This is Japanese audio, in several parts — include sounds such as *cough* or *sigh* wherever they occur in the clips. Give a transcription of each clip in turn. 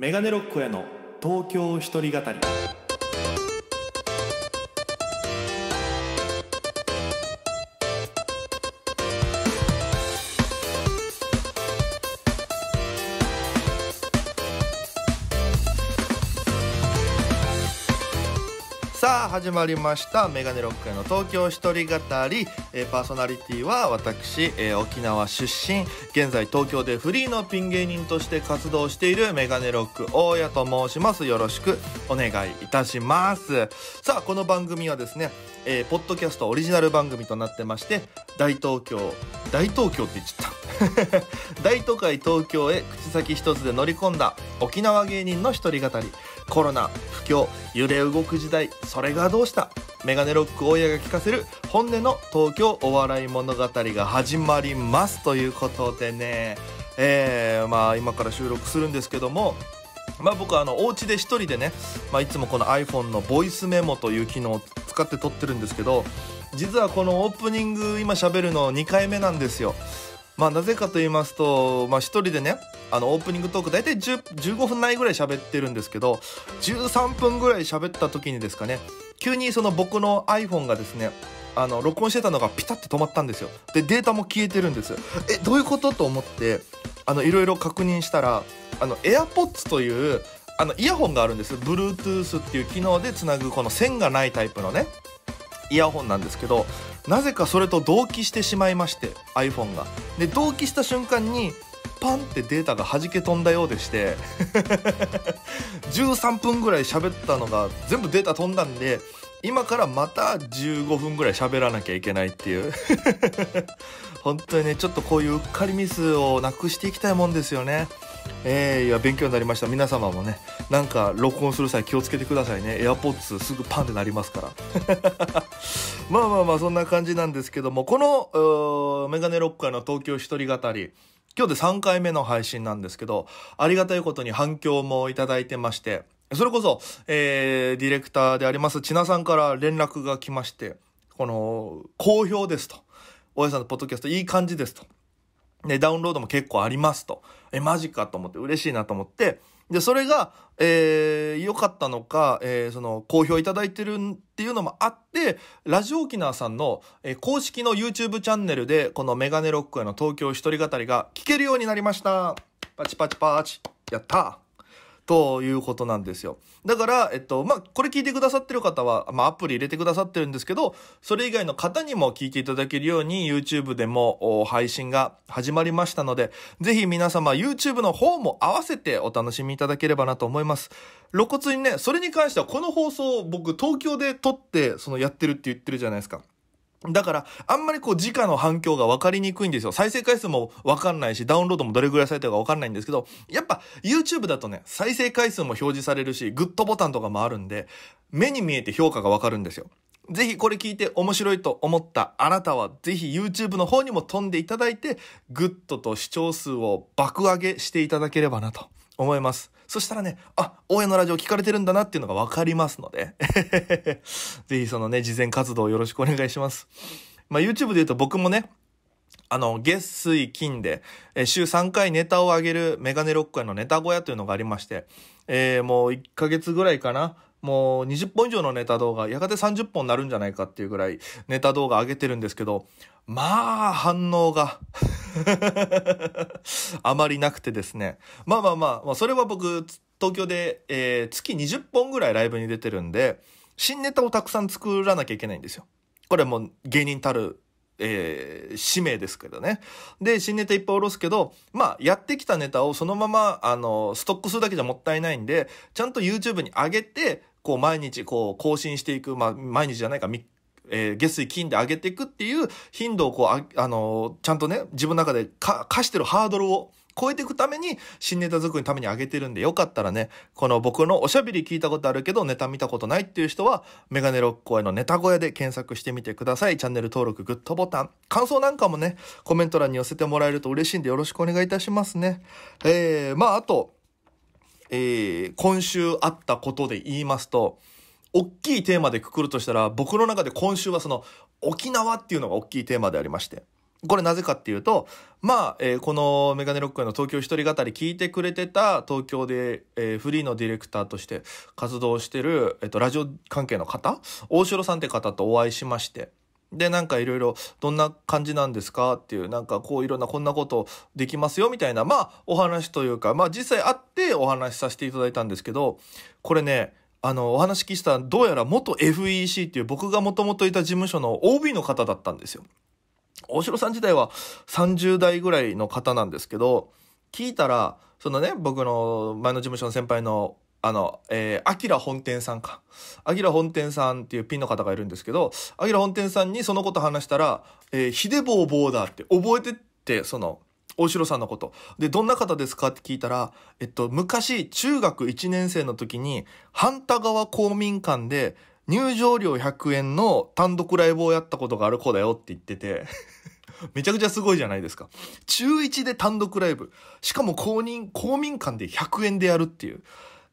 メガネロックへの東京一人語り始まりましたメガネロックへの東京一人語り、えー、パーソナリティは私、えー、沖縄出身現在東京でフリーのピン芸人として活動しているメガネロック大家と申しますよろしくお願いいたしますさあこの番組はですね、えー、ポッドキャストオリジナル番組となってまして大東京大東京って言っちゃった *laughs* 大都会東京へ口先一つで乗り込んだ沖縄芸人の一人語りコロナ不況揺れ動く時代それがどうしたメガネロック大家が聞かせる本音の東京お笑い物語が始まりますということでねえー、まあ今から収録するんですけどもまあ、僕あのお家で1人でね、まあ、いつもこの iPhone のボイスメモという機能を使って撮ってるんですけど実はこのオープニング今喋るの2回目なんですよまあ、なぜかと言いますと、まあ、一人でね、あの、オープニングトーク、だいたい15分ないぐらい喋ってるんですけど、13分ぐらい喋った時にですかね、急にその僕の iPhone がですね、あの、録音してたのがピタッて止まったんですよ。で、データも消えてるんです。え、どういうことと思って、あの、いろいろ確認したら、あの、AirPods という、あの、イヤホンがあるんです。Bluetooth っていう機能でつなぐ、この線がないタイプのね。イヤホンなんですけどなぜかそれと同期してしまいまして iPhone がで同期した瞬間にパンってデータが弾け飛んだようでして13 *laughs* 分ぐらい喋ったのが全部データ飛んだんで今からまた15分ぐらい喋らなきゃいけないっていう *laughs* 本当にねちょっとこういううっかりミスをなくしていきたいもんですよねえー、いや勉強になりました皆様もねなんか録音する際気をつけてくださいね AirPods すぐパンってなりますから *laughs* まあまあまあそんな感じなんですけどもこのメガネロッカーの東京一人語り今日で3回目の配信なんですけどありがたいことに反響もいただいてましてそれこそ、えー、ディレクターであります千奈さんから連絡が来ましてこの好評ですと大家さんのポッドキャストいい感じですとで、ダウンロードも結構ありますと。え、マジかと思って、嬉しいなと思って、で、それが、えー、良かったのか、えー、その、好評いただいてるっていうのもあって、ラジオ沖縄さんの、えー、公式の YouTube チャンネルで、このメガネロックへの東京一人語りが聞けるようになりました。パチパチパチ。やったということなんですよ。だから、えっと、まあ、これ聞いてくださってる方は、まあ、アプリ入れてくださってるんですけど、それ以外の方にも聞いていただけるように、YouTube でも配信が始まりましたので、ぜひ皆様、YouTube の方も合わせてお楽しみいただければなと思います。露骨にね、それに関しては、この放送、を僕、東京で撮って、そのやってるって言ってるじゃないですか。だから、あんまりこう、直の反響が分かりにくいんですよ。再生回数も分かんないし、ダウンロードもどれぐらいされたか分かんないんですけど、やっぱ、YouTube だとね、再生回数も表示されるし、グッドボタンとかもあるんで、目に見えて評価が分かるんですよ。ぜひこれ聞いて面白いと思ったあなたは、ぜひ YouTube の方にも飛んでいただいて、グッドと視聴数を爆上げしていただければなと。思います。そしたらね、あ、大家のラジオ聞かれてるんだなっていうのがわかりますので。*laughs* ぜひそのね、事前活動をよろしくお願いします。まあ、YouTube で言うと僕もね、あの、月水金で、え週3回ネタを上げるメガネロックへのネタ小屋というのがありまして、えー、もう1ヶ月ぐらいかな。もう20本以上のネタ動画、やがて30本になるんじゃないかっていうぐらいネタ動画上げてるんですけど、まあ、反応が *laughs* あまりなくてですね。まあまあまあ、まあ、それは僕、東京で、えー、月20本ぐらいライブに出てるんで、新ネタをたくさん作らなきゃいけないんですよ。これも芸人たるえー、使命ですけどね。で、新ネタいっぱいおろすけど、まあ、やってきたネタをそのまま、あの、ストックするだけじゃもったいないんで、ちゃんと YouTube に上げて、こう毎日こう更新していく、まあ毎日じゃないか、えー、下水金で上げていくっていう頻度をこう、あ、あのー、ちゃんとね、自分の中でか、課してるハードルを超えていくために、新ネタ作りのために上げてるんで、よかったらね、この僕のおしゃべり聞いたことあるけど、ネタ見たことないっていう人は、メガネロックへのネタ小屋で検索してみてください。チャンネル登録、グッドボタン、感想なんかもね、コメント欄に寄せてもらえると嬉しいんでよろしくお願いいたしますね。えー、まあ、あと、えー、今週あったことで言いますと、大きいテーマでくくるとしたら、僕の中で今週はその、沖縄っていうのが大きいテーマでありまして。これなぜかっていうと、まあ、えー、このメガネロックへの東京一人語り聞いてくれてた東京で、えー、フリーのディレクターとして活動してる、えっ、と、ラジオ関係の方大城さんって方とお会いしまして、で、なんかいろいろ、どんな感じなんですかっていう、なんかこういろんなこんなことできますよみたいな、まあお話というか、まあ実際会ってお話しさせていただいたんですけど、これね、あの、お話聞いてたどうやら元 FEC っていう僕がもともといた事務所の OB の方だったんですよ。大城さん自体は30代ぐらいの方なんですけど、聞いたら、そのね、僕の前の事務所の先輩のあの、えー、アキラ本店さんか。アキラ本店さんっていうピンの方がいるんですけど、アキラ本店さんにそのこと話したら、えー、ヒデぼうボーダーって覚えてって、その、大城さんのこと。で、どんな方ですかって聞いたら、えっと、昔、中学1年生の時に、半田川公民館で、入場料100円の単独ライブをやったことがある子だよって言ってて *laughs* めちゃくちゃすごいじゃないですか。中1で単独ライブ。しかも公認、公民館で100円でやるっていう。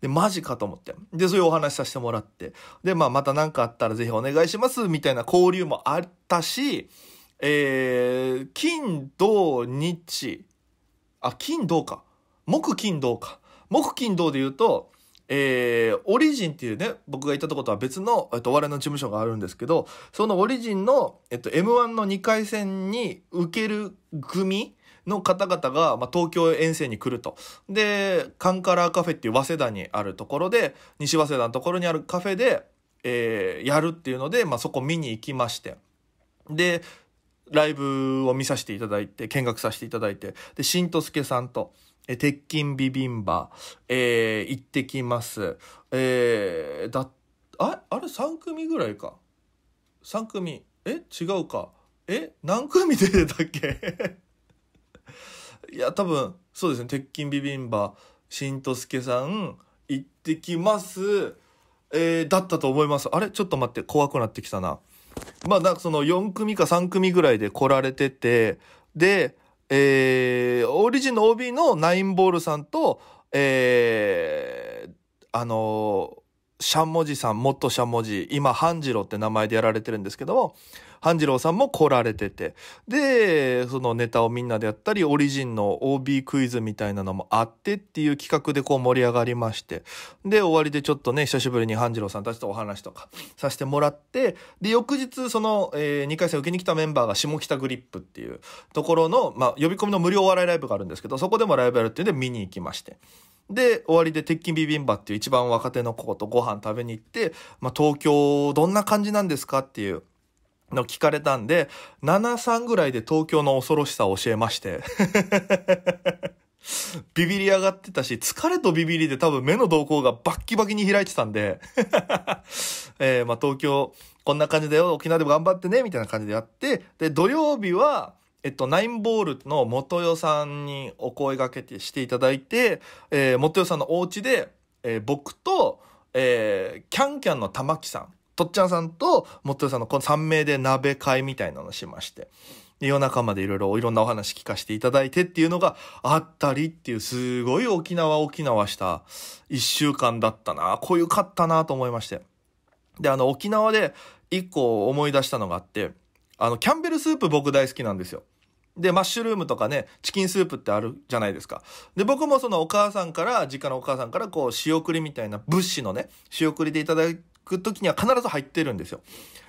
で、マジかと思って。で、そういうお話させてもらって。で、まあ、また何かあったらぜひお願いします、みたいな交流もあったし、えー、金、土、日、あ、金、土か。木、金、土か。木、金、土で言うと、えー、オリジンっていうね、僕が行ったとことは別の、えっと、我々の事務所があるんですけど、そのオリジンの、えっと、M1 の2回戦に受ける組の方々が、まあ、東京遠征に来ると。で、カンカラーカフェっていう早稲田にあるところで、西早稲田のところにあるカフェで、えー、やるっていうので、まあ、そこ見に行きまして。で、ライブを見させていただいて、見学させていただいて、で、しんとすけさんと、え、鉄筋ビビンバ、えー、行ってきます。えー、だ、あ、あれ3組ぐらいか。3組。え違うか。え何組出てたっけいや、多分、そうですね。鉄筋ビビンバ、しんとすけさん、行ってきます。えー、だったと思います。あれちょっと待って、怖くなってきたな。まあ、なんかその4組か3組ぐらいで来られてて、で、えー、オリジンの OB のナインボールさんと、えー、あのー、しゃんもじさん、もっとしゃもじ、今、半次郎って名前でやられてるんですけども、半次郎さんも来られてて、で、そのネタをみんなでやったり、オリジンの OB クイズみたいなのもあってっていう企画でこう盛り上がりまして、で、終わりでちょっとね、久しぶりに半次郎さんたちとお話とかさせてもらって、で、翌日、その、えー、2回戦受けに来たメンバーが下北グリップっていうところの、まあ、呼び込みの無料お笑いライブがあるんですけど、そこでもライブやるっていうんで見に行きまして。で、終わりで鉄筋ビビンバっていう一番若手の子とご飯食べに行って、まあ、東京どんな感じなんですかっていうの聞かれたんで、73ぐらいで東京の恐ろしさを教えまして。*laughs* ビビり上がってたし、疲れとビビりで多分目の動向がバッキバキに開いてたんで *laughs* えー、まあ東京、こんな感じだよ、沖縄でも頑張ってね、みたいな感じでやって、で、土曜日は、えっと、ナインボールの元代さんにお声掛けてしていただいて、えー、元代さんのお家で、えー、僕と、えー、キャンキャンの玉木さんとっちゃんさんともっとよさんのこの3名で鍋会みたいなのしまして。夜中までいろいろいろんなお話聞かせていただいてっていうのがあったりっていうすごい沖縄沖縄した一週間だったな。こういうかったなと思いまして。で、あの沖縄で一個思い出したのがあって、あのキャンベルスープ僕大好きなんですよ。で、マッシュルームとかね、チキンスープってあるじゃないですか。で、僕もそのお母さんから、実家のお母さんから、こう、仕送りみたいな物資のね、仕送りでいただく時には必ず入ってるんですよ。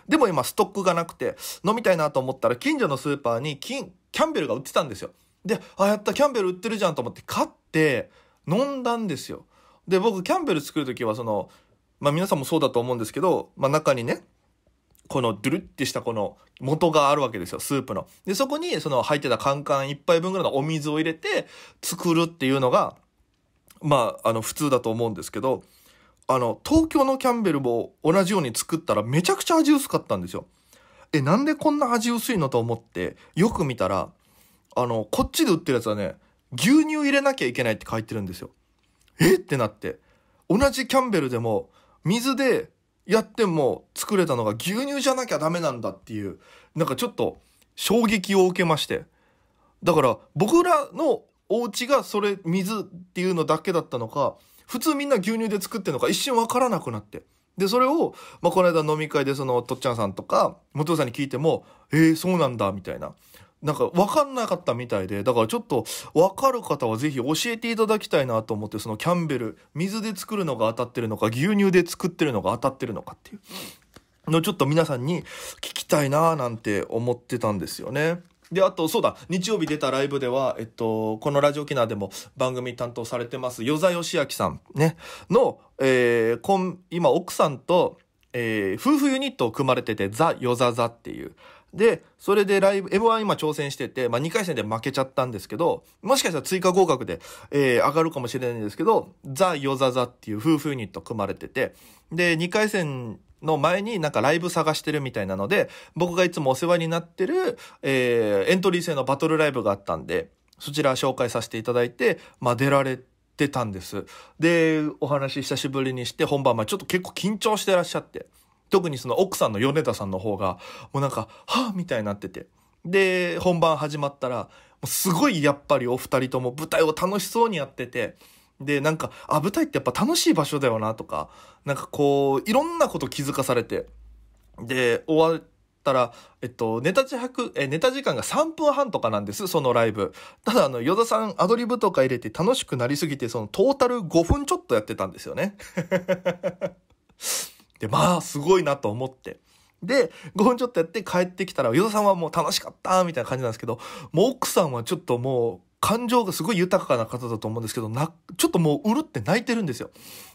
でも今、ストックがなくて、飲みたいなと思ったら、近所のスーパーに、キン、キャンベルが売ってたんですよ。で、あ、やった、キャンベル売ってるじゃんと思って、買って、飲んだんですよ。で、僕、キャンベル作る時は、その、まあ皆さんもそうだと思うんですけど、まあ中にね、このドゥルってしたこの元があるわけですよ、スープの。で、そこにその入ってたカンカン1杯分ぐらいのお水を入れて作るっていうのが、まあ、あの、普通だと思うんですけど、あの、東京のキャンベルも同じように作ったらめちゃくちゃ味薄かったんですよ。え、なんでこんな味薄いのと思って、よく見たら、あの、こっちで売ってるやつはね、牛乳入れなきゃいけないって書いてるんですよ。えってなって。同じキャンベルでも、水でやっても作れたのが牛乳じゃなきゃダメなんだっていう、なんかちょっと衝撃を受けまして。だから僕らのお家がそれ水っていうのだけだったのか、普通みんな牛乳で作ってるのか一瞬わからなくなって。で、それを、まあ、この間飲み会でその、とっちゃんさんとか、もとさんに聞いても、ええー、そうなんだ、みたいな。なんか分かんなかったみたいで、だからちょっと分かる方はぜひ教えていただきたいなと思って、そのキャンベル、水で作るのが当たってるのか、牛乳で作ってるのが当たってるのかっていうのちょっと皆さんに聞きたいななんて思ってたんですよね。で、あと、そうだ、日曜日出たライブでは、えっと、このラジオナーでも番組担当されてます、与座義明さん、ね、の、えー、今、今、奥さんと、えー、夫婦ユニットを組まれてて、ザ・ヨザザっていう、で、それでライブ、M1 今挑戦してて、まあ、2回戦で負けちゃったんですけど、もしかしたら追加合格で、えー、上がるかもしれないんですけど、ザ・ヨザザっていう夫婦ユニット組まれてて、で、2回戦の前になんかライブ探してるみたいなので、僕がいつもお世話になってる、えー、エントリー制のバトルライブがあったんで、そちら紹介させていただいて、まあ、出られてたんです。で、お話久しぶりにして本番前、ちょっと結構緊張してらっしゃって。特にその奥さんの米田さんの方が、もうなんか、はぁみたいになってて。で、本番始まったら、もうすごいやっぱりお二人とも舞台を楽しそうにやってて、で、なんか、あ、舞台ってやっぱ楽しい場所だよなとか、なんかこう、いろんなこと気づかされて、で、終わったら、えっと、ネタ時間、え、ネタ時間が3分半とかなんです、そのライブ。ただ、あの、ヨ田さんアドリブとか入れて楽しくなりすぎて、そのトータル5分ちょっとやってたんですよね。で、まあ、すごいなと思って。で、5分ちょっとやって帰ってきたら、与田さんはもう楽しかったみたいな感じなんですけど、もう奥さんはちょっともう、感情がすごい豊かな方だと思うんですけど、な、ちょっともううるって泣いてるんですよ。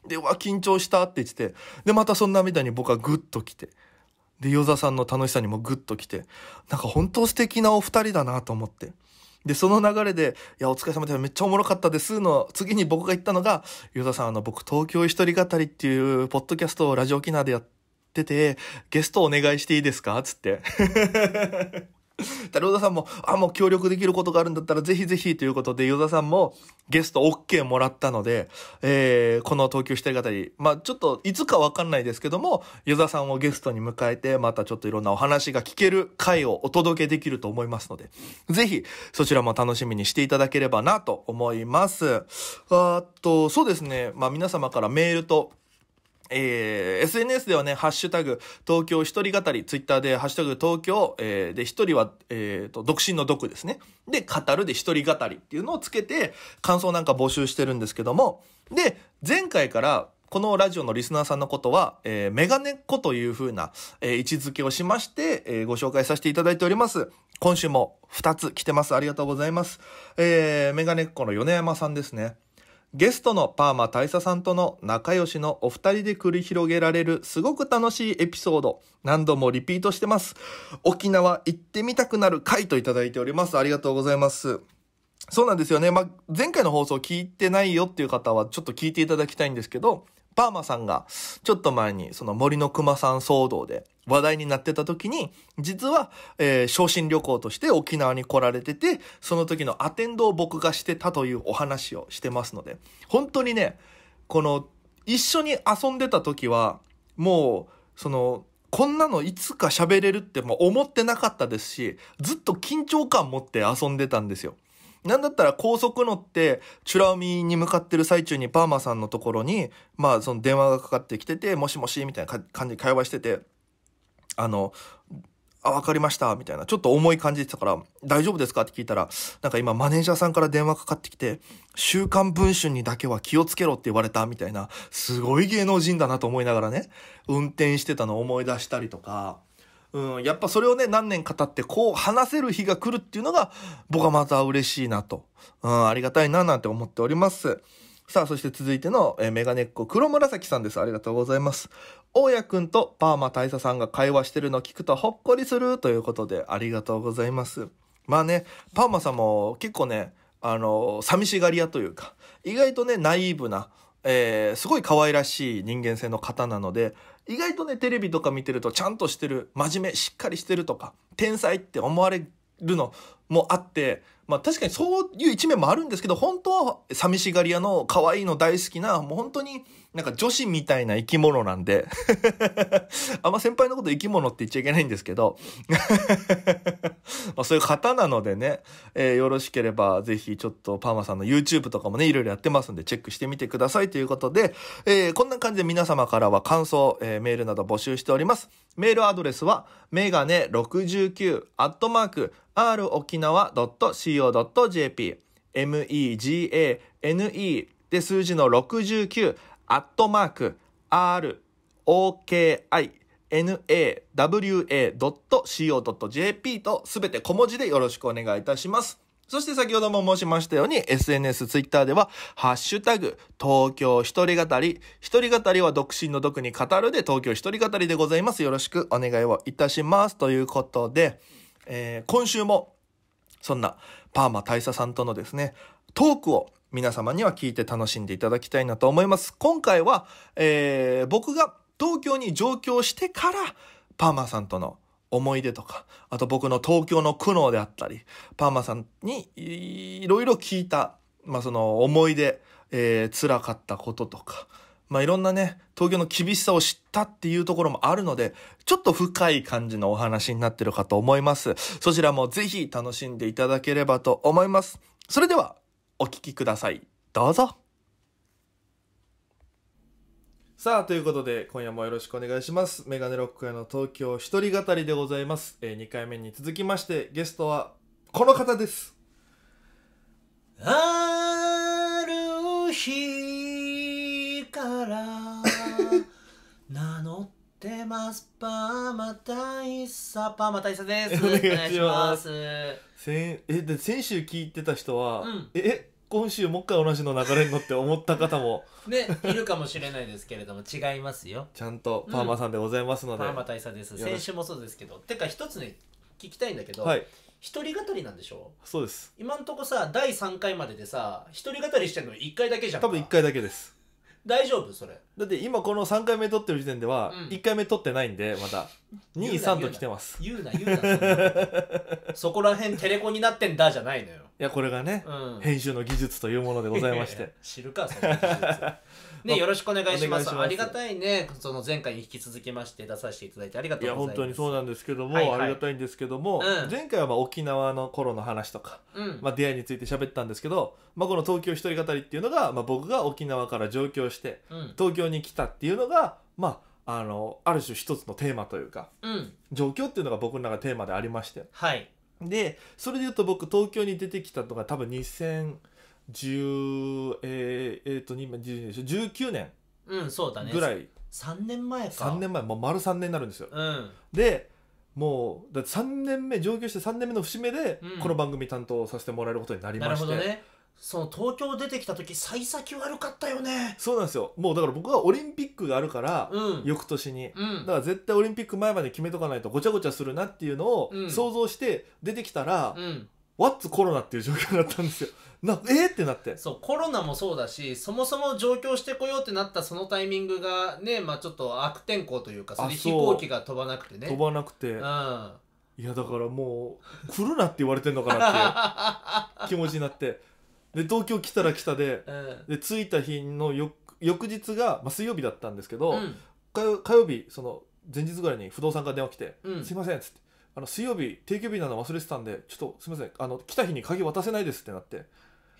で、うわ、緊張したって言ってて、で、またそんなみたいに僕はグッと来て、で、与田さんの楽しさにもグッと来て、なんか本当素敵なお二人だなと思って。で、その流れで、いや、お疲れ様でめっちゃおもろかったですの次に僕が言ったのが、ヨタさん、あの、僕、東京一人語りっていう、ポッドキャストをラジオ沖縄でやってて、ゲストお願いしていいですかつって。ただ、与田さんも、あ、もう協力できることがあるんだったら、ぜひぜひということで、与田さんもゲスト OK もらったので、えー、この東京してる方に、まあ、ちょっと、いつかわかんないですけども、与田さんをゲストに迎えて、またちょっといろんなお話が聞ける回をお届けできると思いますので、ぜひ、そちらも楽しみにしていただければなと思います。あと、そうですね、まあ、皆様からメールと、えー、SNS ではね、ハッシュタグ、東京一人語り、ツイッターで、ハッシュタグ、東京、えー、で、一人は、えー、と、独身の毒ですね。で、語るで一人語りっていうのをつけて、感想なんか募集してるんですけども、で、前回から、このラジオのリスナーさんのことは、えー、メガネっ子という風な、えー、位置づけをしまして、えー、ご紹介させていただいております。今週も2つ来てます。ありがとうございます。えー、メガネっ子の米山さんですね。ゲストのパーマ大佐さんとの仲良しのお二人で繰り広げられるすごく楽しいエピソード、何度もリピートしてます。沖縄行ってみたくなる回といただいております。ありがとうございます。そうなんですよね。まあ、前回の放送聞いてないよっていう方はちょっと聞いていただきたいんですけど、パーマさんがちょっと前にその森の熊さん騒動で話題になってた時に、実は、えー、昇進旅行として沖縄に来られてて、その時のアテンドを僕がしてたというお話をしてますので、本当にね、この、一緒に遊んでた時は、もう、その、こんなのいつか喋れるっても思ってなかったですし、ずっと緊張感持って遊んでたんですよ。なんだったら高速乗って、チュラ海に向かってる最中にパーマさんのところに、まあその電話がかかってきてて、もしもしみたいな感じで会話してて、あの、あ、わかりました、みたいな。ちょっと重い感じでしたから、大丈夫ですかって聞いたら、なんか今マネージャーさんから電話かかってきて、週刊文春にだけは気をつけろって言われた、みたいな、すごい芸能人だなと思いながらね、運転してたのを思い出したりとか、うん、やっぱそれをね、何年か経ってこう話せる日が来るっていうのが、僕はまた嬉しいなと、うん、ありがたいななんて思っております。さあ、そして続いての、えー、メガネっ子、黒紫さんです。ありがとうございます。大家くんとパーマ大佐さんが会話してるの聞くとほっこりするということで、ありがとうございます。まあね、パーマさんも結構ね、あの、寂しがり屋というか、意外とね、ナイーブな、えー、すごい可愛らしい人間性の方なので、意外とね、テレビとか見てるとちゃんとしてる、真面目、しっかりしてるとか、天才って思われるの、もあって、まあ確かにそういう一面もあるんですけど、本当は寂しがり屋の可愛いの大好きな、もう本当になんか女子みたいな生き物なんで *laughs* あんま先輩のこと生き物って言っちゃいけないんですけど *laughs* まそういう方なのでね、えー、よろしければぜひちょっとパーマさんの YouTube とかもね、いろいろやってますんでチェックしてみてくださいということで、えー、こんな感じで皆様からは感想、えー、メールなど募集しております。メールアドレスは、メガネ69アットマーク、r 沖なわ .co.jp megane で数字の69アットマーク roki.nawa.co.jp とすべて小文字でよろしくお願いいたします。そして先ほども申しましたように SNS、Twitter では、ハッシュタグ、東京一人語り、一人語りは独身の毒に語るで、東京一人語りでございます。よろしくお願いをいたします。ということで、えー、今週もそんなパーマ大佐さんとのですね、トークを皆様には聞いて楽しんでいただきたいなと思います。今回は、えー、僕が東京に上京してから、パーマさんとの思い出とか、あと僕の東京の苦悩であったり、パーマさんにいろいろ聞いた、まあ、その思い出、えー、辛かったこととか、まあ、いろんなね、東京の厳しさを知ったっていうところもあるので、ちょっと深い感じのお話になってるかと思います。そちらもぜひ楽しんでいただければと思います。それでは、お聴きください。どうぞ。さあ、ということで、今夜もよろしくお願いします。メガネロック屋の東京一人語りでございます。えー、2回目に続きまして、ゲストは、この方です。ある日から名乗ってますパーマ大佐パーマ大佐ですお願いします先えで先週聞いてた人は、うん、え今週もう一回同じの流れに乗って思った方もねいるかもしれないですけれども違いますよちゃんとパーマさんでございますので、うん、パーマ大佐です先週もそうですけどてか一つね聞きたいんだけど、はい、一人語りなんでしょそうです今んとこさ第3回まででさ一人語りしてるの1回だけじゃん多分1回だけです大丈夫それだって今この3回目撮ってる時点では1回目撮ってないんでまた言う23と来てます言うな言うなそなことそこら辺テレコになってんだじゃないのよいやこれがねうん編集の技術というものでございまして *laughs* 知るかその技術ね、よろしくお願いしますありがたいねその前回に引き続きまして出させていただいてありがとうございますいや本当にそうなんですけども、はいはい、ありがたいんですけども、うん、前回はまあ沖縄の頃の話とか、うん、まあ、出会いについて喋ったんですけど、まあ、この東京一人語りっていうのが、まあ、僕が沖縄から上京して、東京に来たっていうのがまああのある種一つのテーマというか、状況っていうのが僕の中テーマでありまして、はい、でそれでいうと僕東京に出てきたのが多分2000 1えー、えー、と今1 9年うんそうだねぐらい3年前か3年前もう丸3年になるんですよ、うん、でもうだ3年目上京して3年目の節目で、うん、この番組担当させてもらえることになりましてなるほどねその東京出てきた時幸先悪かったよねそうなんですよもうだから僕はオリンピックがあるから、うん、翌年に、うん、だから絶対オリンピック前まで決めとかないとごちゃごちゃするなっていうのを想像して出てきたら、ワッツコロナっていう状況だったんですよ。なえー、ってなってそうコロナもそうだしそもそも上京してこようってなったそのタイミングがねまあちょっと悪天候というかそ飛行機が飛ばなくてね飛ばなくて、うん、いやだからもう来るなって言われてんのかなって *laughs* 気持ちになってで東京来たら来たでうん、で着いた日の翌翌日が、まあ、水曜日だったんですけど、うん、火曜日その前日ぐらいに不動産から電話来て「すいません」っつってあの水曜日定休日なの忘れてたんでちょっとすみませんあの来た日に鍵渡せないですってなって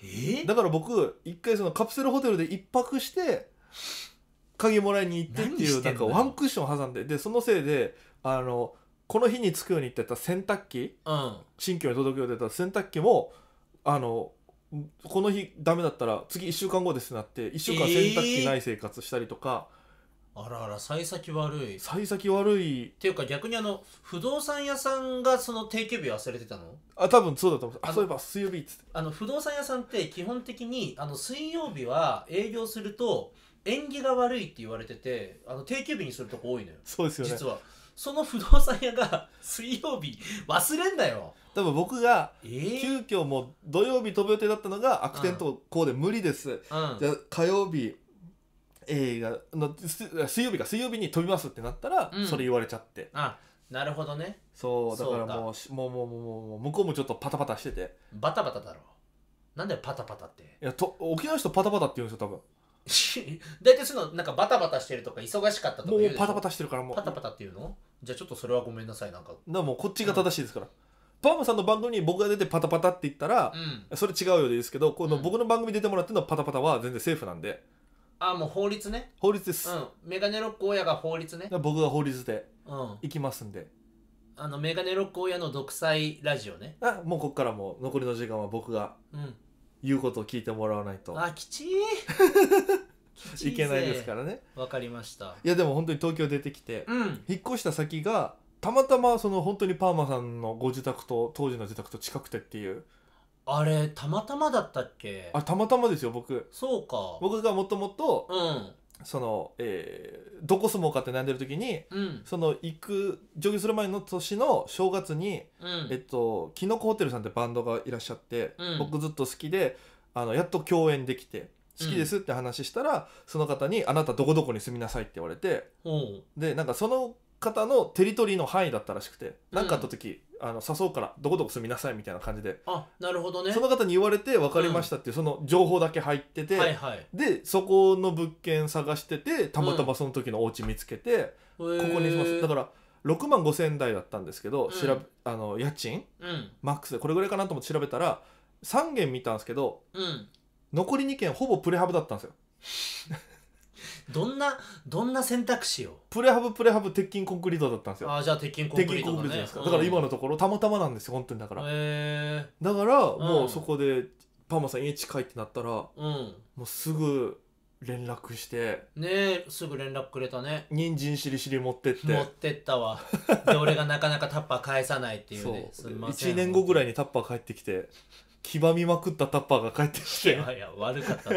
えだから僕一回そのカプセルホテルで一泊して鍵もらいに行ってっていうなんかワンクッション挟んででそのせいであのこの日に着くようにってた洗濯機、うん、新居に届くようってた洗濯機もあのこの日ダメだったら次1週間後ですってなって1週間洗濯機ない生活したりとか。えーあらあら幸先悪い幸先悪いっていうか逆にあの不動産屋さんがその定休日忘れてたのあ多分そうだと思うあそういえば水曜日っつってあの不動産屋さんって基本的にあの水曜日は営業すると縁起が悪いって言われててあの定休日にするとこ多いのよそうですよね実はその不動産屋が水曜日忘れんだよ多分僕がえ急遽もう土曜日飛ぶ予定だったのが悪天とこうで無理です、うんじゃあ火曜日映画の水曜日か水曜日に飛びますってなったら、うんそれ言われちゃってあなるほどねそうだからもうもうもうもうもうもう向こうもちょっとパタパタしててバタバタだろなんでパタパタっていやと沖縄の人パタパタって言うんですよ多分 *laughs* 大体そういうのなんかバタバタしてるとか忙しかったとかも言うでしょパタパタしてるからもうパタパタっていうのじゃあちょっとそれはごめんなさいなんかなもうこっちが正しいですから、パームさんの番組に僕が出てパタパタって言ったらう、んそれ違うようですけどこの僕の番組出てもらってのパタパタは全然セーフなんであもう法律ね法律です、うんメガネロック親が法律ね僕が法律でうん行きますんであのメガネロック親の独裁ラジオねあもうこっからもう残りの時間は僕がうん言うことを聞いてもらわないとあきちいきちいいけないですからねわかりましたいやでも本当に東京出てきてうん引っ越した先がたまたまその本当にパーマさんのご自宅と当時の自宅と近くてっていうあれたまたまだったっけあたまたまですよ僕そうか僕がもともとその、えー、どこ住もうかって悩んでる時に、うん、その行く上京する前の年の正月に、うん、えっときのこホテルさんってバンドがいらっしゃって、うん、僕ずっと好きであのやっと共演できて好きですって話したら、その方に「あなたどこどこに住みなさい」って言われて、でなんかその方のテリトリーの範囲だったらしくて何かあった時、あの誘うからどこどこ住みなさいみたいな感じであなるほどねその方に言われて分かりましたっていう、その情報だけ入ってて、はいはい、でそこの物件探しててたまたまその時のお家見つけて、うん、ここにしますだから6万5,000円台だったんですけど、うん、調べあの家賃、うん、マックスでこれぐらいかなと思って調べたら3軒見たんですけど、残り2軒ほぼプレハブだったんですよ。どんなどんな選択肢をプレハブプレハブ鉄筋コンクリートだったんですよああじゃあ鉄筋コンクリート、ね、鉄筋コンクリートですか、だから今のところたまたまなんですよ本当にだから、えだからもうそこで、パーマさん家近いってなったら、うん、もうすぐ連絡してねすぐ連絡くれたね人参しりしり持ってって持ってったわで俺がなかなかタッパー返さないっていうね1年後ぐらいにタッパー帰ってきて黄ばみまくったタッパーが帰ってきていやいや悪かった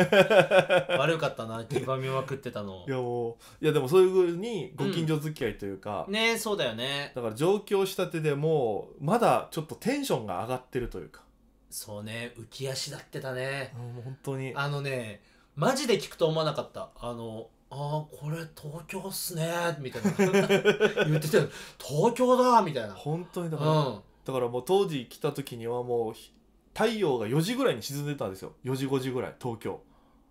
悪かったな黄ば *laughs* みまくってたのいやもういやでもそういうふうにご近所付き合いというか、うん、ねそうだよねだから上京したてでもうまだちょっとテンションが上がってるというかそうね浮き足立ってたね、うん、本当にあのねマジで聞くと思わなかったあのあこれ東京っすねみたいな *laughs* 言ってた東京だみたいな本当にだから、うん、だからもう当時来た時にはもう太陽が4時ぐらいに沈んでたんですよ4時5時ぐらい東京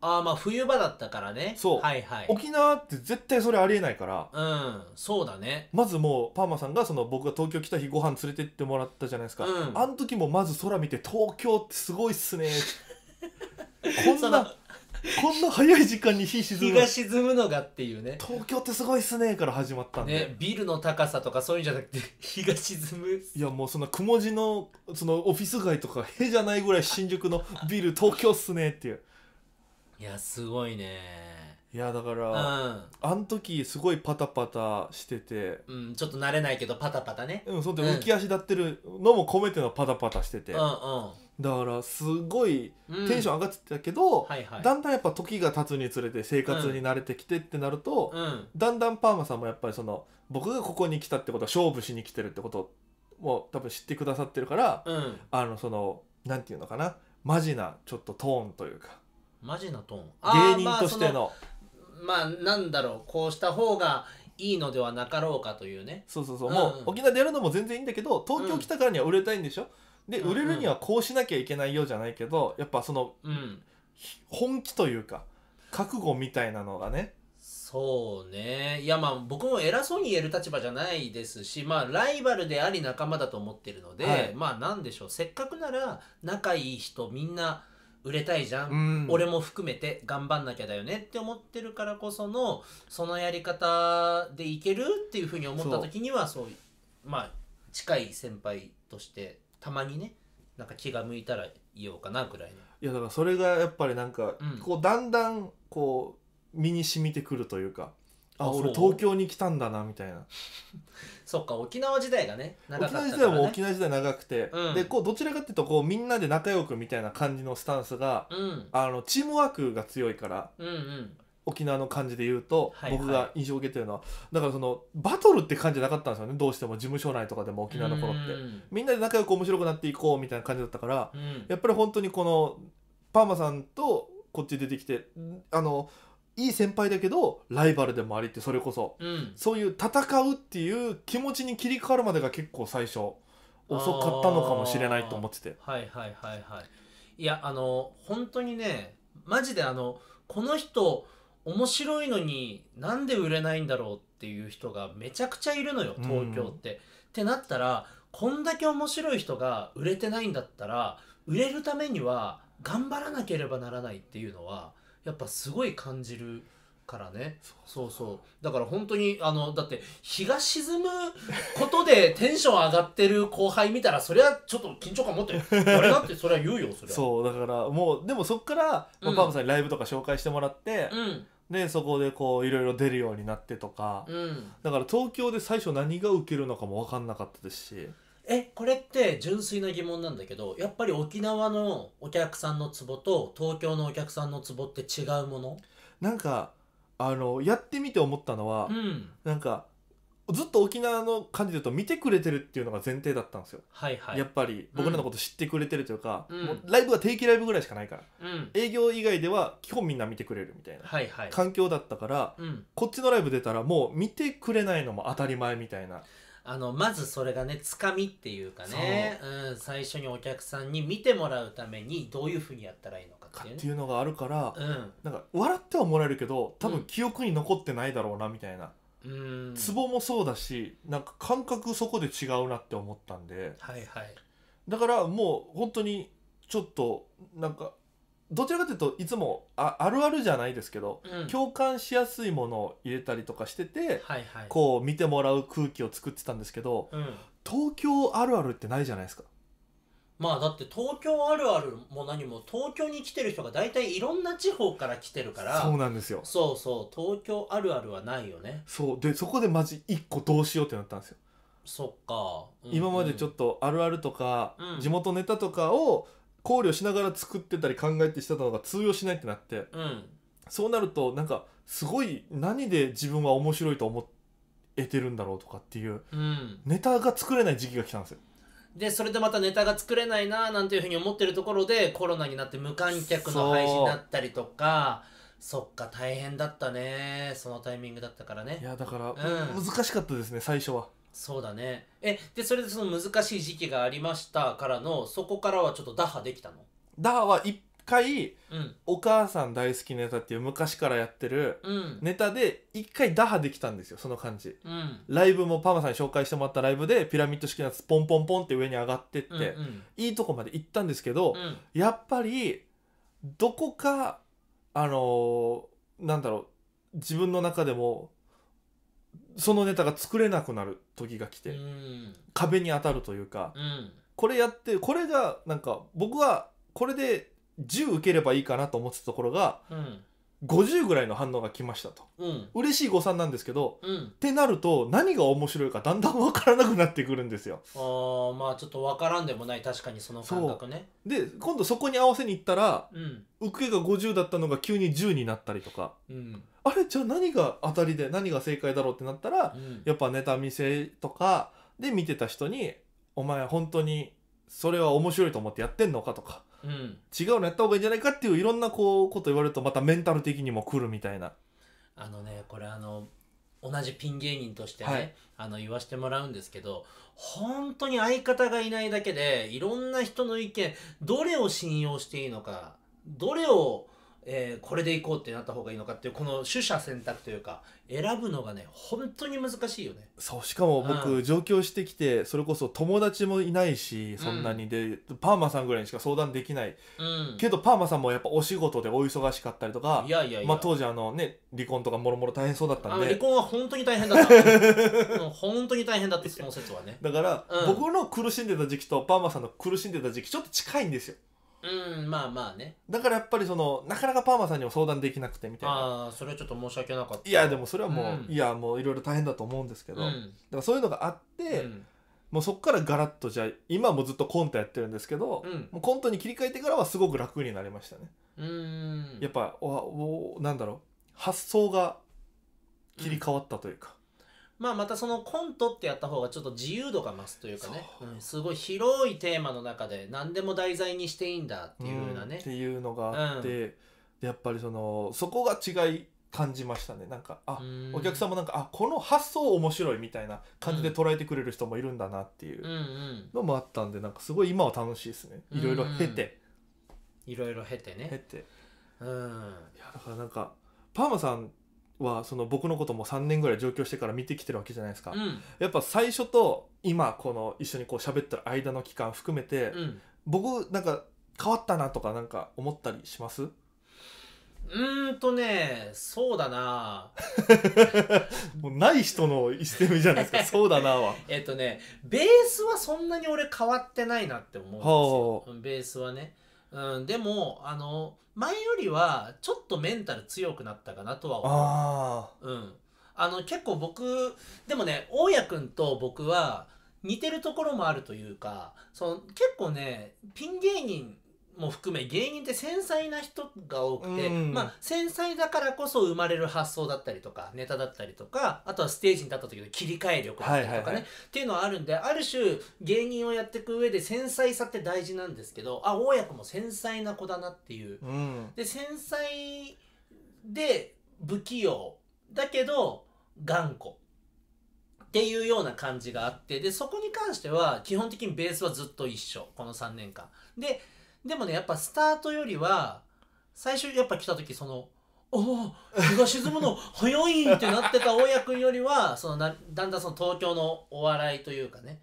ああまあ冬場だったからねそうはいはい沖縄って絶対それありえないからうんそうだねまずもうパーマさんがその僕が東京来た日ご飯連れてってもらったじゃないですか、うん、あの時もまず空見て「東京ってすごいっすね」*laughs* こんなこんな早い時間に日沈む日が沈むのがっていうね東京ってすごいっすねから始まったんで、ね、ビルの高さとかそういうんじゃなくて日 *laughs* が沈むいやもうそのくも字のそのオフィス街とかへじゃないぐらい新宿のビル東京っすねっていういやすごいねいやだから、うん、あの時すごいパタパタしてて、うん、ちょっと慣れないけどパタパタねうんそんで浮き足立ってるのも込めてのパタパタしてて、うん、うんだからすごいテンション上がってたけど、うんはいはい、だんだんやっぱ時が経つにつれて生活に慣れてきてってなると、うん、だんだんパーマさんもやっぱりその僕がここに来たってことは勝負しに来てるってことも多分知ってくださってるから、うん、あのそのなんていうのかなマジなちょっとトーンというかマジなトーン芸人としてのまあの、まあなんだろうこうした方がいいのではなかろうかというねそうそうそう、うんうん、もう沖縄でやるのも全然いいんだけど東京来たからには売れたいんでしょ、うんで売れるにはこうしなきゃいけないようじゃないけどやっぱその、うん、本気というか覚悟みたいなのがねそうねいやまあ僕も偉そうに言える立場じゃないですしまあライバルであり仲間だと思ってるので、はい、まあ何でしょうせっかくなら仲いい人みんな売れたいじゃん、うん、俺も含めて頑張んなきゃだよねって思ってるからこそのそのやり方でいけるっていうふうに思った時にはそうまあ近い先輩としてたまにねなんか気が向いたら言おうかなぐらいのいやだからそれがやっぱりなんか、うんこうだんだんこう身に染みてくるというかああ俺東京に来たんだなみたいな *laughs* そっか沖縄時代がね長かっ沖たか縄ら、ね、時代も沖縄時代長くて、うんでこうどちらかっていうとこうみんなで仲良くみたいな感じのスタンスが、うんあのチームワークが強いからうんうん沖縄の感じで言うと、僕が印象を受けてるのはだからそのバトルって感じじゃなかったんですよねどうしても事務所内とかでも沖縄の頃ってみんなで仲良く面白くなっていこうみたいな感じだったから、うん、やっぱり本当にこのパーマさんとこっち出てきてあのいい先輩だけどライバルでもありってそれこそ、うん、そういう戦うっていう気持ちに切り替わるまでが結構最初遅かったのかもしれないと思っててはいはいはいはいいやあの本当にねマジであのこの人面白いのになんで売れないんだろうっていう人がめちゃくちゃいるのよ東京って。うん、ってなったらこんだけ面白い人が売れてないんだったら売れるためには頑張らなければならないっていうのはやっぱすごい感じる。からねそうそうだから本当にあのだって日が沈むことで *laughs* テンション上がってる後輩見たらそれはちょっと緊張感持ってる俺だってそれは言うよそれはそうだからもうでもそっから、うん、パームさんにライブとか紹介してもらって、うん、ね、そこでこういろいろ出るようになってとか、うん、だから東京で最初何が受けるのかも分かんなかったですしえこれって純粋な疑問なんだけどやっぱり沖縄のお客さんのツボと東京のお客さんのツボって違うものなんかあのやってみて思ったのは、うん、なんかずっと沖縄の感じで言うと見てくれてるっていうのが前提だったんですよ、はいはい、やっぱり僕らのこと知ってくれてるというか、うん、もうライブは定期ライブぐらいしかないから、うん、営業以外では基本みんな見てくれるみたいな、環境だったから、こっちのライブ出たらもう見てくれないのも当たり前みたいな。あのまずそれがねつかみっていうかねう、うん、最初にお客さんに見てもらうためにどういうふうにやったらいいのかっていう,、ね、ていうのがあるから、うん、なんか笑ってはもらえるけど多分記憶に残ってないだろうなみたいな。うんツボもそうだしなんか感覚そこで違うなって思ったんではいはいだからもう本当にちょっとなんかどちらかというといつもああるあるじゃないですけど、うん共感しやすいものを入れたりとかしてて、はいはいこう見てもらう空気を作ってたんですけどうん東京あるあるってないじゃないですかまあだって東京あるあるも何も東京に来てる人が大体いろんな地方から来てるからそうなんですよそうそう東京あるあるはないよねそうでそこでマジ一個どうしようってなったんですよそっか、うんうん、今までちょっとあるあるとか、うん、地元ネタとかを考慮しながら作ってたり考えてしてたのが通用しないってなって、うん、そうなるとなんかすごい何で自分は面白いと思えてるんだろうとかっていう、うん、ネタが作れない時期が来たんですよでそれでまたネタが作れないななんていうふうに思ってるところでコロナになって無観客の配信だったりとかそっか大変だったねそのタイミングだったからねいやだから、うん、難しかったですね最初はそうだねえでそれでその難しい時期がありましたからのそこからはちょっと打破できたの打破は一回、お母さん大好きネタ」っていう昔からやってるネタで一回打破できたんですよその感じ、うん、ライブもパーマさんに紹介してもらったライブでピラミッド式のやつポンポンポンって上に上がってって、うんうん、いいとこまで行ったんですけど、うん、やっぱりどこかあのー、なんだろう自分の中でもそのネタが作れなくなる時が来て、うん、壁に当たるというか、これやってこれがなんか僕はこれで10受ければいいかなと思ってたところが、うん、50ぐらいの反応が来ましたと、うん、嬉しい誤算なんですけど、うん、ってなると何が面白いかだんだん分からなくなってくるんですよあまあちょっと分からんでもない確かにその感覚ねで今度そこに合わせに行ったら、うん、受けが50だったのが急に10になったりとか、うん、あれじゃあ何が当たりで何が正解だろうってなったら、うん、やっぱネタ見せとかで見てた人に「お前本当にそれは面白いと思ってやってんのか?」とか。うん、違うのやった方がいいんじゃないかっていういろんなこうこと言われるとまたメンタル的にもくるみたいな。あのねこれあの同じピン芸人としてね、はい、あの言わしてもらうんですけど本当に相方がいないだけでいろんな人の意見どれを信用していいのかどれをえー、これでいこうってなった方がいいのかっていうこの取捨選択というか選ぶのがね本当に難しいよねそうしかも僕、うん、上京してきてそれこそ友達もいないしそんなにで、うん、パーマさんぐらいにしか相談できない、うん、けどパーマさんもやっぱお仕事でお忙しかったりとかまあ、当時あのね離婚とかもろもろ大変そうだったんで離婚は本当に大変だった *laughs* 本当に大変だったその説はねだから、僕の苦しんでた時期とパーマさんの苦しんでた時期ちょっと近いんですようんまあまあねだからやっぱりそのなかなかパーマさんにも相談できなくてみたいなああそれはちょっと申し訳なかったいやでもそれはもう、うん、いやもういろいろ大変だと思うんですけど、うん、だからそういうのがあって、うん、もうそっからガラッとじゃあ今もずっとコントやってるんですけど、もうコントに切り替えてからはすごく楽になりましたねうんやっぱおおなんだろう発想が切り替わったというか、まあ、またそのコントってやった方がちょっと自由度が増すというかねう、うん、すごい広いテーマの中で何でも題材にしていいんだっていうようなね、うん、っていうのがあって、うん、やっぱりそのそこが違い感じましたねなんかあお客さんもなんかあこの発想面白いみたいな感じで捉えてくれる人もいるんだなっていうのもあったんでなんかすごい今は楽しいですねいろいろ経て、いろいろ経てね経てうんいやだからなんかパーマさんはその僕のことも3年ぐらい上京してから見てきてるわけじゃないですか、うん、やっぱ最初と今この一緒にこう喋ってる間の期間含めて、うん、僕なんか変わったなとかなんか思ったりしますうんとねそうだな *laughs* もうない人の一戦じゃないですか *laughs* そうだなはえっとねベースはそんなに俺変わってないなって思うんですよベースはねうん、でもあの前よりはちょっとメンタル強くなったかなとは思う。あ,、うん、あの結構僕でもね大家君と僕は似てるところもあるというかその結構ねピン芸人も含め芸人って繊細な人が多くて、うん、まあ、繊細だからこそ生まれる発想だったりとかネタだったりとかあとはステージに立った時の切り替え力だったりとかね、はいはいはい、っていうのはあるんである種芸人をやっていく上で繊細さって大事なんですけどあ大家も繊細な子だなっていう。うん、で繊細で不器用だけど頑固。っていうような感じがあってでそこに関しては基本的にベースはずっと一緒この3年間。ででもねやっぱスタートよりは最初やっぱ来た時その「おお *laughs* 日が沈むの早い!」ってなってた大家君よりはそのだんだんその東京のお笑いというかね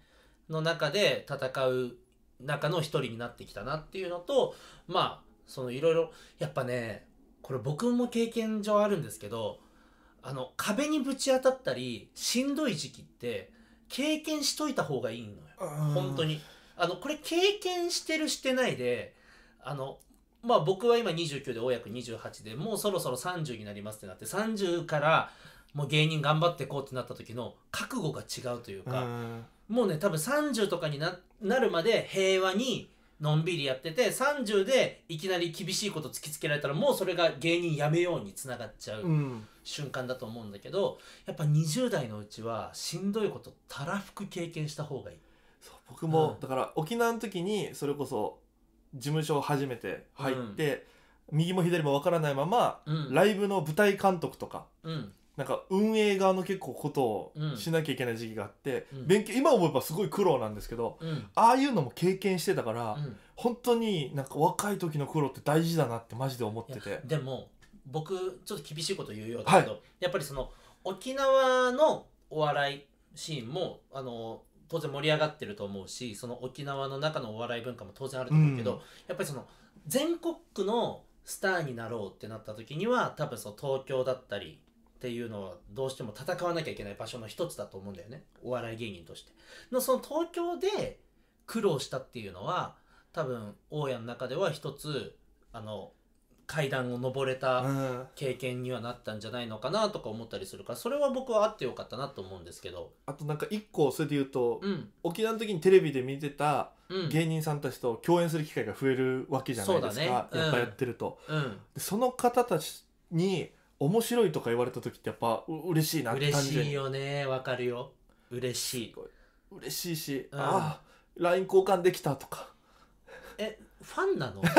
の中で戦う中の一人になってきたなっていうのとまあそのいろいろやっぱねこれ僕も経験上あるんですけどあの壁にぶち当たったりしんどい時期って経験しといた方がいいのよ本当にあのこれ経験してるしてないであのまあ僕は今29で大役28でもうそろそろ30になりますってなって30からもう芸人頑張ってこうってなった時の覚悟が違うというかもうね多分30とかにななるまで平和にのんびりやってて30でいきなり厳しいこと突きつけられたらもうそれが芸人やめようにつながっちゃう瞬間だと思うんだけど、やっぱ20代のうちはしんどいことたらふく経験した方がいい。僕も、うんだから沖縄の時にそれこそ事務所を初めて入って、右も左も分からないまま、うんライブの舞台監督とかうんなんか運営側の結構ことをしなきゃいけない時期があって、うん勉強今思えばすごい苦労なんですけどうんああいうのも経験してたから、うん本当になんか若い時の苦労って大事だなってマジで思っててでも僕ちょっと厳しいこと言うようだけど、やっぱりその沖縄のお笑いシーンもあの当然盛り上がってると思うしその沖縄の中のお笑い文化も当然あると思うけど、うん、やっぱりその全国区のスターになろうってなった時には多分その東京だったりっていうのはどうしても戦わなきゃいけない場所の一つだと思うんだよねお笑い芸人として。のその東京で苦労したっていうのは多分大家の中では一つあの階段を上れた経験にはなったんじゃないのかなとか思ったりするからそれは僕はあってよかったなと思うんですけどあとなんか一個それで言うと、うん、沖縄の時にテレビで見てた芸人さんたちと共演する機会が増えるわけじゃないですか、ね、やっぱやってると、うん、その方たちに面白いとか言われた時ってやっぱ嬉しいなって嬉しいよねわかるよ嬉しい嬉しいし、うん、ああ LINE 交換できたとかえファンなの *laughs* *laughs* ね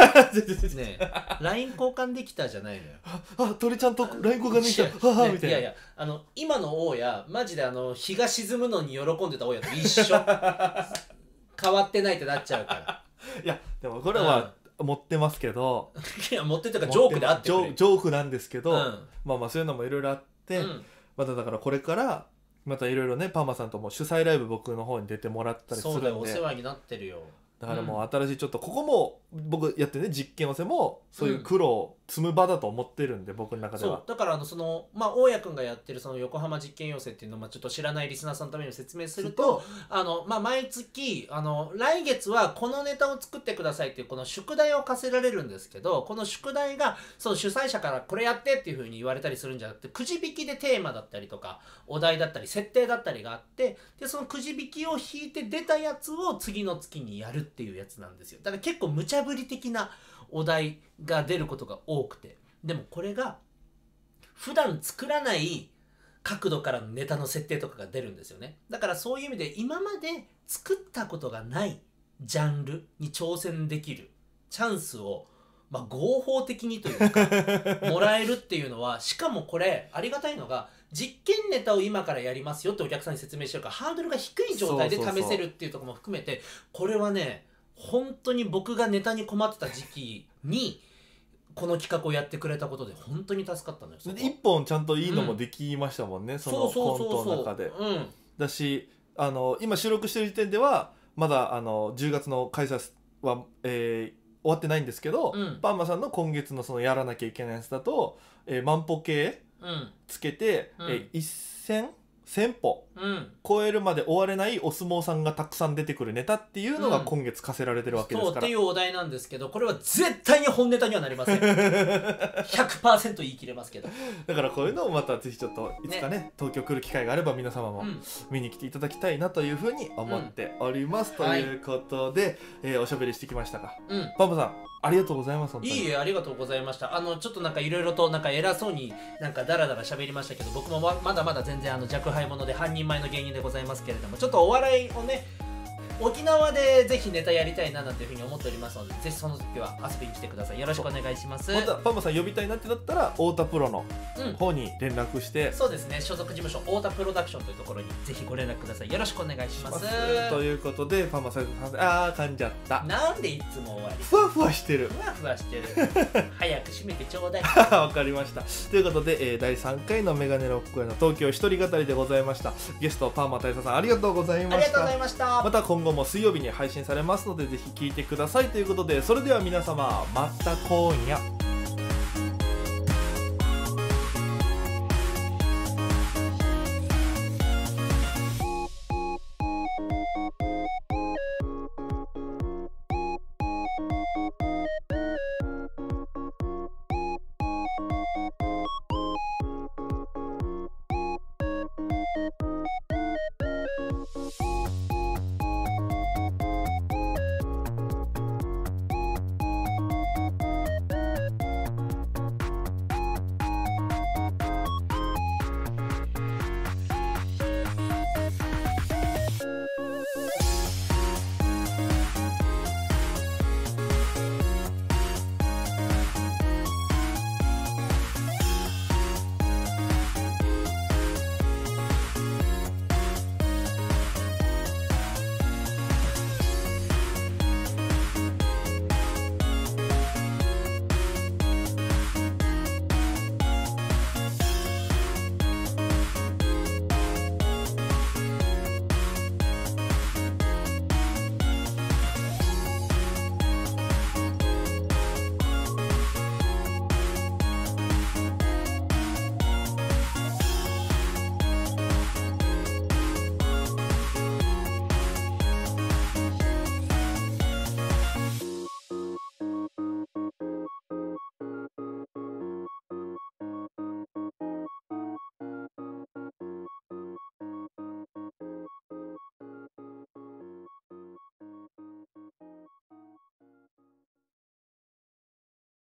LINE 交換できたじゃないのよあ鳥ちゃんと LINE 交換できたはは、ね、みたいないやいやあの今の大家マジであの日が沈むのに喜んでた大家と一緒 *laughs* 変わってないってなっちゃうからいやでもこれは、うん、持ってますけどいや持ってたかジョークであってジョジョークなんですけど、うん、まあまあそういうのもいろいろあって、うん、まだだからこれからまたいろいろねパーマさんとも主催ライブ僕の方に出てもらったりするんでそうだよお世話になってるよだからもう新しいちょっとここも僕やってね実験寄せもそういう苦労を積む場だと思ってるんで、僕の中ではだからあのそのまあ大家君がやってるその横浜実験寄せっていうのをまあちょっと知らないリスナーさんのために説明するとあのまあ毎月あの来月はこのネタを作ってくださいっていうこの宿題を課せられるんですけどこの宿題がその主催者からこれやってっていうふうに言われたりするんじゃなくてくじ引きでテーマだったりとかお題だったり設定だったりがあってでそのくじ引きを引いて出たやつを次の月にやるってっていうやつなんですよだから結構無茶ぶり的なお題が出ることが多くてでもこれが普段作らない角度からのネタの設定とかが出るんですよねだからそういう意味で今まで作ったことがないジャンルに挑戦できるチャンスをまあ、合法的にというか *laughs* もらえるっていうのはしかもこれありがたいのが実験ネタを今からやりますよってお客さんに説明してるからハードルが低い状態で試せるっていうとこも含めてこれはね本当に僕がネタに困ってた時期にこの企画をやってくれたことで本当に助かったすよ一本ちゃんといいのもできましたもんね、うん、そのコントの中で。だしあの今収録してる時点ではまだあの10月の開催は、えー、終わってないんですけど、うん、パンマさんの今月のそのやらなきゃいけないやつだと、えー、万歩計つけて、うん、えー、1000 1,000歩超えるまで終われないお相撲さんがたくさん出てくるネタっていうのが今月課せられてるわけでそうっていうお題なんですけどこれは絶対に本ネタにはなりません100% *laughs* 言い切れますけど、だからこういうのをまたぜひちょっといつかね東京来る機会があれば皆様も見に来ていただきたいなというふうに思っております、うんということで、えーおしゃべりしてきましたがうんバンバさんありがとうございますいいえありがとうございましたあのちょっとなんかいろいろとなんか偉そうになんかダラダラ喋りましたけど僕もまだまだ全然あの若輩者で半人前の芸人でございますけれどもちょっとお笑いをね沖縄でぜひネタやりたいななんていうふうに思っておりますのでぜひその時は遊びに来てくださいよろしくお願いしますまたパンマさん呼びたいなってなったら太田プロの方に連絡して、うん、そうですね所属事務所太田プロダクションというところにぜひご連絡くださいよろしくお願いしますということでパンマさんああ噛んじゃったなんでいつも終わりふわふわしてるふわふわしてる *laughs* 早く閉めてちょうだい *laughs* わかりましたということで、えー、第3回のメガネロックへの東京一人語りでございましたゲストパーマ大佐さんありがとうございましたありがとうございましたまた今後後も水曜日に配信されますのでぜひ聴いてくださいということでそれでは皆様また今夜